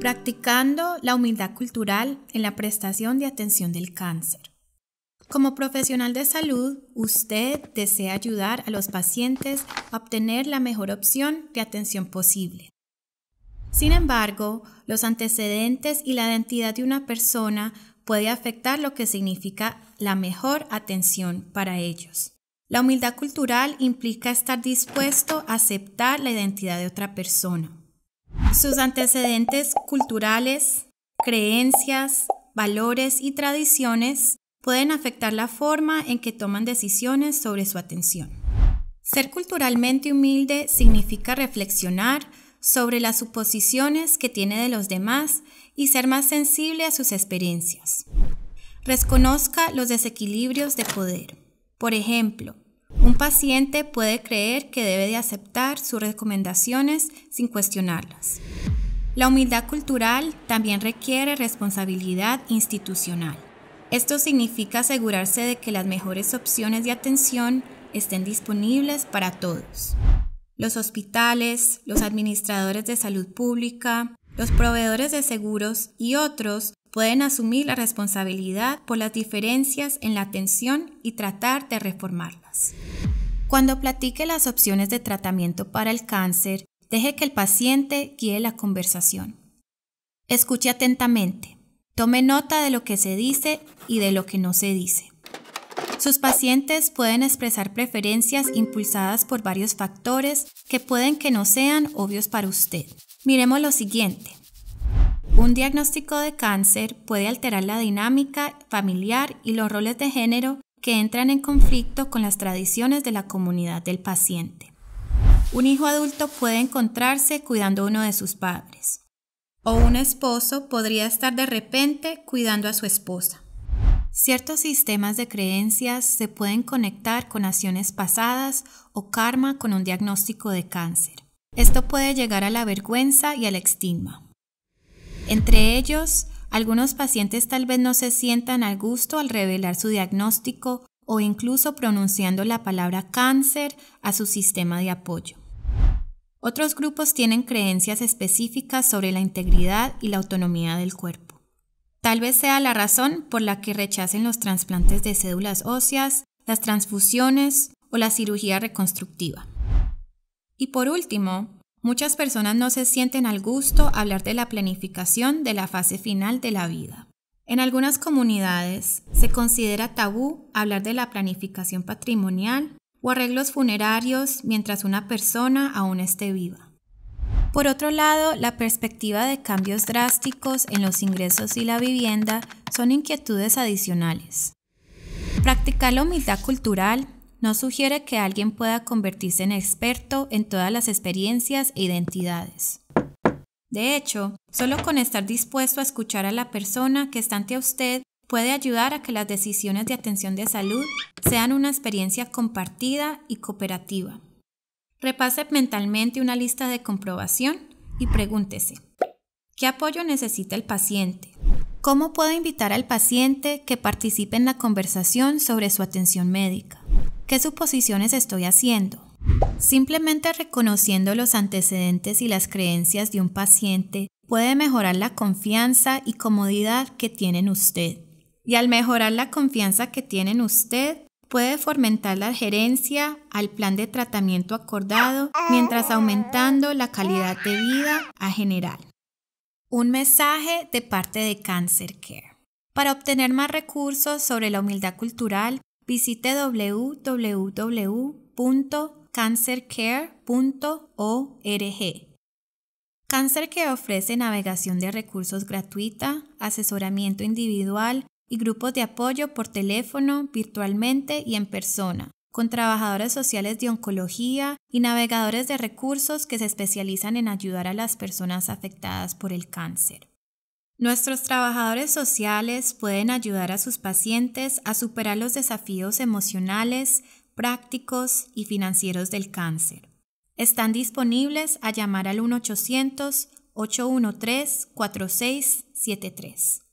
practicando la humildad cultural en la prestación de atención del cáncer. Como profesional de salud, usted desea ayudar a los pacientes a obtener la mejor opción de atención posible. Sin embargo, los antecedentes y la identidad de una persona puede afectar lo que significa la mejor atención para ellos. La humildad cultural implica estar dispuesto a aceptar la identidad de otra persona sus antecedentes culturales, creencias, valores y tradiciones pueden afectar la forma en que toman decisiones sobre su atención. Ser culturalmente humilde significa reflexionar sobre las suposiciones que tiene de los demás y ser más sensible a sus experiencias. Reconozca los desequilibrios de poder. Por ejemplo, un paciente puede creer que debe de aceptar sus recomendaciones sin cuestionarlas. La humildad cultural también requiere responsabilidad institucional. Esto significa asegurarse de que las mejores opciones de atención estén disponibles para todos. Los hospitales, los administradores de salud pública, los proveedores de seguros y otros pueden asumir la responsabilidad por las diferencias en la atención y tratar de reformarlas. Cuando platique las opciones de tratamiento para el cáncer, deje que el paciente guíe la conversación. Escuche atentamente, tome nota de lo que se dice y de lo que no se dice. Sus pacientes pueden expresar preferencias impulsadas por varios factores que pueden que no sean obvios para usted. Miremos lo siguiente. Un diagnóstico de cáncer puede alterar la dinámica familiar y los roles de género que entran en conflicto con las tradiciones de la comunidad del paciente. Un hijo adulto puede encontrarse cuidando a uno de sus padres. O un esposo podría estar de repente cuidando a su esposa. Ciertos sistemas de creencias se pueden conectar con acciones pasadas o karma con un diagnóstico de cáncer. Esto puede llegar a la vergüenza y al estigma. Entre ellos, algunos pacientes tal vez no se sientan al gusto al revelar su diagnóstico o incluso pronunciando la palabra cáncer a su sistema de apoyo. Otros grupos tienen creencias específicas sobre la integridad y la autonomía del cuerpo. Tal vez sea la razón por la que rechacen los trasplantes de cédulas óseas, las transfusiones o la cirugía reconstructiva. Y por último, Muchas personas no se sienten al gusto hablar de la planificación de la fase final de la vida. En algunas comunidades se considera tabú hablar de la planificación patrimonial o arreglos funerarios mientras una persona aún esté viva. Por otro lado, la perspectiva de cambios drásticos en los ingresos y la vivienda son inquietudes adicionales. Practicar la humildad cultural no sugiere que alguien pueda convertirse en experto en todas las experiencias e identidades. De hecho, solo con estar dispuesto a escuchar a la persona que está ante usted puede ayudar a que las decisiones de atención de salud sean una experiencia compartida y cooperativa. Repase mentalmente una lista de comprobación y pregúntese, ¿qué apoyo necesita el paciente? ¿Cómo puedo invitar al paciente que participe en la conversación sobre su atención médica? ¿Qué suposiciones estoy haciendo? Simplemente reconociendo los antecedentes y las creencias de un paciente puede mejorar la confianza y comodidad que tienen usted. Y al mejorar la confianza que tienen usted, puede fomentar la adherencia al plan de tratamiento acordado mientras aumentando la calidad de vida a general. Un mensaje de parte de Cancer Care. Para obtener más recursos sobre la humildad cultural, Visite www.cancercare.org. Cáncer que ofrece navegación de recursos gratuita, asesoramiento individual y grupos de apoyo por teléfono, virtualmente y en persona, con trabajadores sociales de oncología y navegadores de recursos que se especializan en ayudar a las personas afectadas por el cáncer. Nuestros trabajadores sociales pueden ayudar a sus pacientes a superar los desafíos emocionales, prácticos y financieros del cáncer. Están disponibles a llamar al 1-800-813-4673.